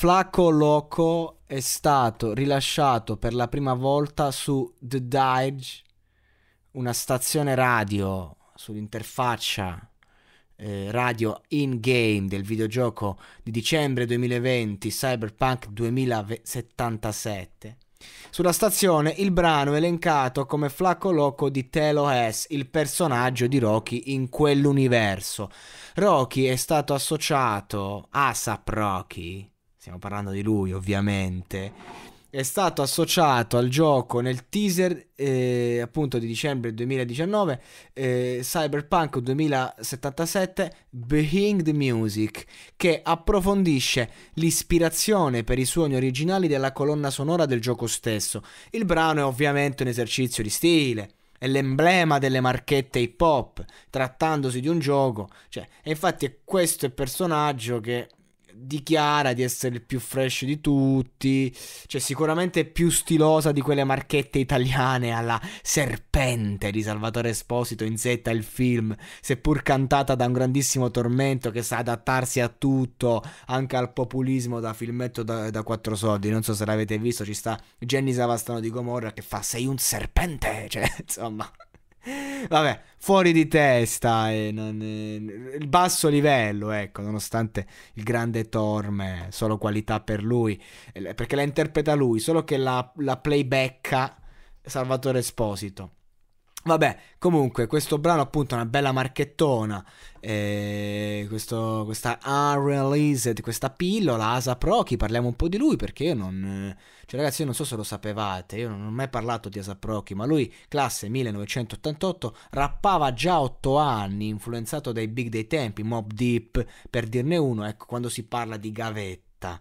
Flacco Loco è stato rilasciato per la prima volta su The Dirge, una stazione radio sull'interfaccia eh, radio in-game del videogioco di dicembre 2020 Cyberpunk 2077. Sulla stazione il brano è elencato come Flacco Loco di Telo S, il personaggio di Rocky in quell'universo. Rocky è stato associato, a ASAP Rocky, stiamo parlando di lui ovviamente, è stato associato al gioco nel teaser eh, appunto di dicembre 2019 eh, Cyberpunk 2077 Behind the Music che approfondisce l'ispirazione per i suoni originali della colonna sonora del gioco stesso. Il brano è ovviamente un esercizio di stile, è l'emblema delle marchette hip hop, trattandosi di un gioco. Cioè, e infatti è questo il personaggio che dichiara di essere il più fresh di tutti, cioè sicuramente più stilosa di quelle marchette italiane alla serpente di Salvatore Esposito in setta il film, seppur cantata da un grandissimo tormento che sa adattarsi a tutto, anche al populismo da filmetto da, da quattro soldi, non so se l'avete visto, ci sta Jenny Savastano di Gomorra che fa sei un serpente, cioè insomma... Vabbè, fuori di testa. E non, eh, il basso livello, ecco, nonostante il grande Torme, solo qualità per lui. Eh, perché la interpreta lui, solo che la, la playbacka Salvatore Esposito. Vabbè, comunque, questo brano appunto è una bella marchettona. Eh, questo, questa unreleased, questa pillola Asa Prochi, parliamo un po' di lui perché io non. Eh, cioè, ragazzi, io non so se lo sapevate, io non ho mai parlato di Asa Prochi, ma lui, classe 1988, rappava già a 8 anni, influenzato dai big dei tempi, Mob Deep, per dirne uno, ecco, quando si parla di gavetta.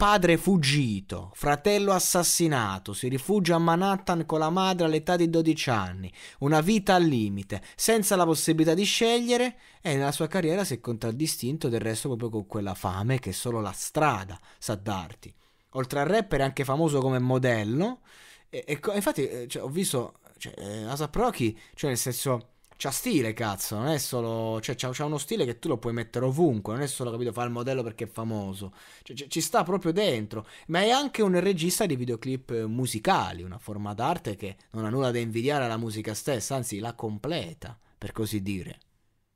Padre fuggito, fratello assassinato, si rifugia a Manhattan con la madre all'età di 12 anni, una vita al limite, senza la possibilità di scegliere e nella sua carriera si è contraddistinto del resto proprio con quella fame che solo la strada sa darti. Oltre al rapper è anche famoso come modello e, e infatti eh, cioè, ho visto cioè, eh, Asap cioè nel senso c'ha stile, cazzo. Non è solo. Cioè, c'ha, c'ha, uno stile che tu lo puoi mettere ovunque. Non è solo, capito, fa il modello perché è famoso. Cioè, c- ci sta proprio dentro. Ma è anche un regista di videoclip eh, musicali, una forma d'arte che non ha nulla da invidiare alla musica stessa, anzi, la completa, per così dire.